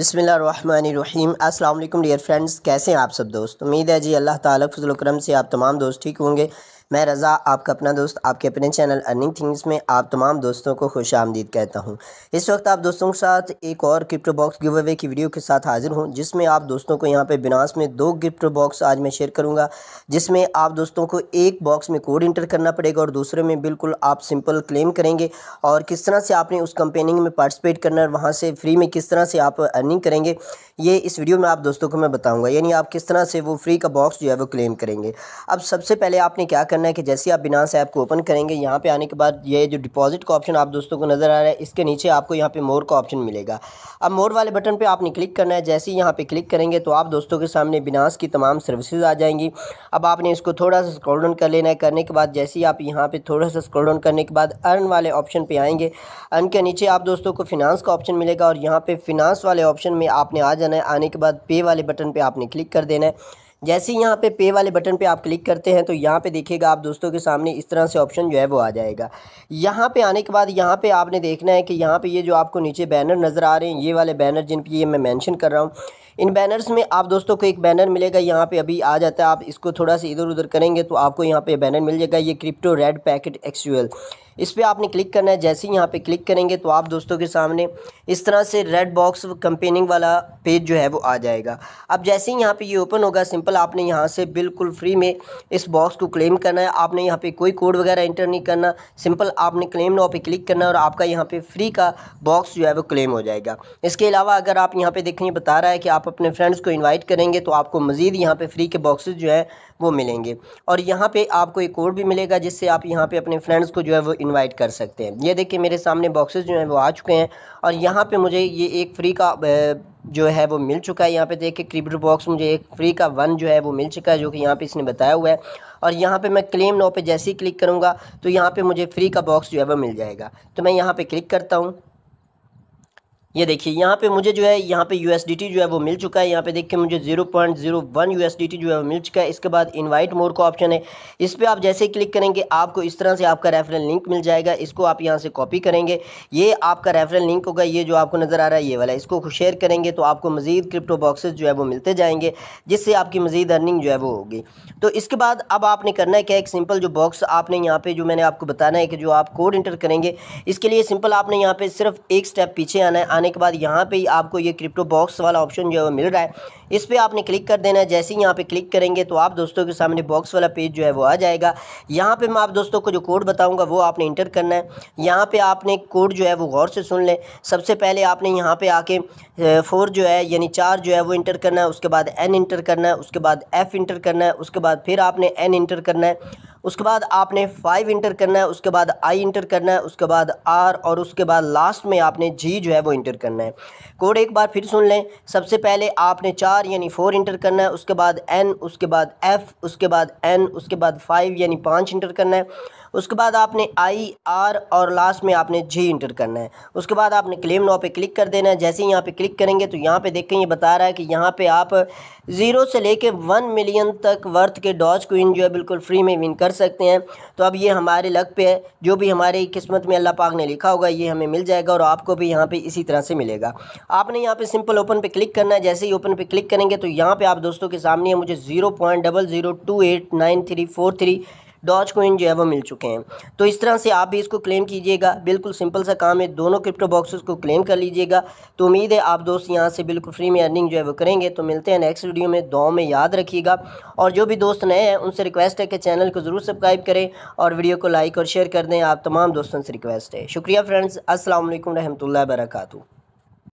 बिसमीम अस्सलाम dear friends कैसे हैं आप सब दोस्त उम्मीद है जी अल्लाह ताला फजल करम से आप तमाम दोस्त ठीक होंगे मैं रज़ा आपका अपना दोस्त आपके अपने चैनल अर्निंग थिंग्स में आप तमाम दोस्तों को खुश आमदीद कहता हूँ इस वक्त आप दोस्तों के साथ एक और क्रिप्टो बॉक्स गिव अवे की वीडियो के साथ हाजिर हूँ जिसमें आप दोस्तों को यहाँ पे बिनास में दो गिफ्ट बॉक्स आज मैं शेयर करूँगा जिसमें आप दोस्तों को एक बॉक्स में कोड इंटर करना पड़ेगा और दूसरे में बिल्कुल आप सिंपल क्लेम करेंगे और किस तरह से आपने उस कंपेनिंग में पार्टिसिपेट करना है वहाँ से फ्री में किस तरह से आप अर्निंग करेंगे ये इस वीडियो में आप दोस्तों को मैं बताऊँगा यानी आप किस तरह से वो फ्री का बॉक्स जो है वो क्लेम करेंगे अब सबसे पहले आपने क्या करना करना है कि जैसे आप बिनास ऐप को ओपन करेंगे यहाँ पे आने के बाद ये जो डिपॉजिट का ऑप्शन आप दोस्तों को नज़र आ रहा है इसके नीचे आपको यहाँ पे मोर का ऑप्शन मिलेगा अब मोर वाले बटन पे आपने क्लिक करना है जैसे ही यहाँ पे क्लिक करेंगे तो आप दोस्तों के सामने बिनास की तमाम सर्विसेज आ जाएंगी अब आपने इसको थोड़ा सा स्क्रोल डाउन कर लेना है करने के बाद जैसे ही आप यहाँ पर थोड़ा सा स्क्रोल डाउन करने के बाद अर्न वाले ऑप्शन पर आएंगे अर्न के नीचे आप दोस्तों को फिनांस का ऑप्शन मिलेगा और यहाँ पर फिनांस वाले ऑप्शन में आपने आ जाना है आने के बाद पे वाले बटन पर आपने क्लिक कर देना है जैसे ही यहाँ पे पे वाले बटन पे आप क्लिक करते हैं तो यहाँ पे देखिएगा आप दोस्तों के सामने इस तरह से ऑप्शन जो है वो आ जाएगा यहाँ पे आने के बाद यहाँ पे आपने देखना है कि यहाँ पे ये जो आपको नीचे बैनर नज़र आ रहे हैं ये वाले बैनर जिन पे ये मैं मेंशन कर रहा हूँ इन बैनर्स में आप दोस्तों को एक बैनर मिलेगा यहाँ पे अभी आ जाता है आप इसको थोड़ा सा इधर उधर करेंगे तो आपको यहाँ पे बैनर मिल जाएगा ये क्रिप्टो रेड पैकेट एक्चुअल इस पर आपने क्लिक करना है जैसे ही यहाँ पे क्लिक करेंगे तो आप दोस्तों के सामने इस तरह से रेड बॉक्स कंपेनिंग वाला पेज जो है वो आ जाएगा अब जैसे ही यहाँ पे ये ओपन होगा सिंपल आपने यहाँ से बिल्कुल फ्री में इस बॉक्स को क्लेम करना है आपने यहाँ पे कोई कोड वगैरह इंटर नहीं करना सिंपल आपने क्लेम नाव पर क्लिक करना है और आपका यहाँ पर फ्री का बॉक्स जो है वो क्लेम हो जाएगा इसके अलावा अगर आप यहाँ पर देखें बता रहा है कि आप अपने फ्रेंड्स को इन्वाइट करेंगे तो आपको मज़ीद यहाँ पर फ्री के बॉक्सेस जो है वो मिलेंगे और यहाँ पे आपको एक कोड भी मिलेगा जिससे आप यहाँ पे अपने फ्रेंड्स को जो है वो इनवाइट कर सकते हैं ये देखिए मेरे सामने बॉक्सेस जो हैं वो आ चुके हैं और यहाँ पे मुझे ये एक फ्री का जो है वो मिल चुका है यहाँ पे देखिए क्रिप्टो बॉक्स मुझे एक फ्री का वन जो है वो मिल चुका है जो कि यहाँ पे इसने बताया हुआ है और यहाँ पे मैं क्लेम नाव पे जैसे ही क्लिक करूँगा तो यहाँ पे मुझे फ्री का बॉक्स जो है वो मिल जाएगा तो मैं यहाँ पे क्लिक करता हूँ ये देखिए यहाँ पे मुझे जो है यहाँ पे यू जो है वो मिल चुका है यहाँ पे देखिए मुझे 0.01 यूएसडीटी जो है वो मिल चुका है इसके बाद इनवाइट मोर का ऑप्शन है इस पर आप जैसे क्लिक करेंगे आपको इस तरह से आपका रेफरल लिंक मिल जाएगा इसको आप यहाँ से कॉपी करेंगे ये आपका रेफरल लिंक होगा ये जो आपको नज़र आ रहा है ये वाला इसको शेयर करेंगे तो आपको मज़ीद क्रिप्टो बॉक्सेज जो है वो मिलते जाएंगे जिससे आपकी मज़ीद अर्निंग जो है वो होगी तो इसके बाद अब आपने करना है क्या एक सिंपल जो बॉक्स आपने यहाँ पे जो मैंने आपको बताना है कि जो आप कोड इंटर करेंगे इसके लिए सिंपल आपने यहाँ पे सिर्फ एक स्टेप पीछे आना है आने के बाद यहाँ पे आपको ये क्रिप्टो बॉक्स वाला ऑप्शन जो है मिल रहा है इस पर आपने क्लिक कर देना है जैसे ही यहाँ पे क्लिक करेंगे तो आप दोस्तों के सामने बॉक्स वाला पेज जो है वो आ जाएगा यहाँ पे मैं आप दोस्तों को जो कोड बताऊँगा वो आपने इंटर करना है यहाँ पर आपने कोड जो है वो गौर से सुन लें सबसे पहले आपने यहाँ पर आके फोर जो है यानी चार जो है वो इंटर करना है उसके बाद एन इंटर करना है उसके बाद एफ़ इंटर करना है उसके बाद फिर आपने एन इंटर करना है उसके बाद आपने फाइव इंटर करना है उसके बाद आई इंटर करना है उसके बाद आर और उसके बाद लास्ट में आपने जी जो है वो इंटर करना है कोड एक बार फिर सुन लें सबसे पहले आपने चार यानी फोर इंटर करना है उसके बाद एन उसके बाद एफ़ उसके बाद एन उसके बाद फाइव यानी पाँच इंटर करना है उसके बाद आपने आई आर और लास्ट में आपने जी इंटर करना है उसके बाद आपने क्लेम नाव पे क्लिक कर देना है जैसे ही यहाँ पे क्लिक करेंगे तो यहाँ पे देखें ये बता रहा है कि यहाँ पे आप ज़ीरो से लेके वन मिलियन तक वर्थ के डॉज इन जो है बिल्कुल फ्री में विन कर सकते हैं तो अब ये हमारे लक पे है जो भी हमारी किस्मत में अल्लाह पाक ने लिखा होगा ये हमें मिल जाएगा और आपको भी यहाँ पर इसी तरह से मिलेगा आपने यहाँ पर सिंपल ओपन पर क्लिक करना है जैसे ही ओपन पर क्लिक करेंगे तो यहाँ पर आप दोस्तों के सामने मुझे zero point double zero two eight nine three four three Dogecoin जो है वो मिल चुके हैं तो इस तरह से आप भी इसको क्लेम कीजिएगा बिल्कुल सिंपल सा काम है दोनों क्रिप्टो बॉक्सेस को क्लेम कर लीजिएगा तो उम्मीद है आप दोस्त यहाँ से बिल्कुल फ्री में अर्निंग जो है वो करेंगे तो मिलते हैं नेक्स्ट वीडियो में दो में याद रखिएगा और जो भी दोस्त नए हैं उनसे रिक्वेस्ट है कि चैनल को ज़रूर सब्सक्राइब करें और वीडियो को लाइक और शेयर कर दें आप तमाम दोस्तों से रिक्वेस्ट है शुक्रिया फ्रेंड्स असल वरहमल वर्का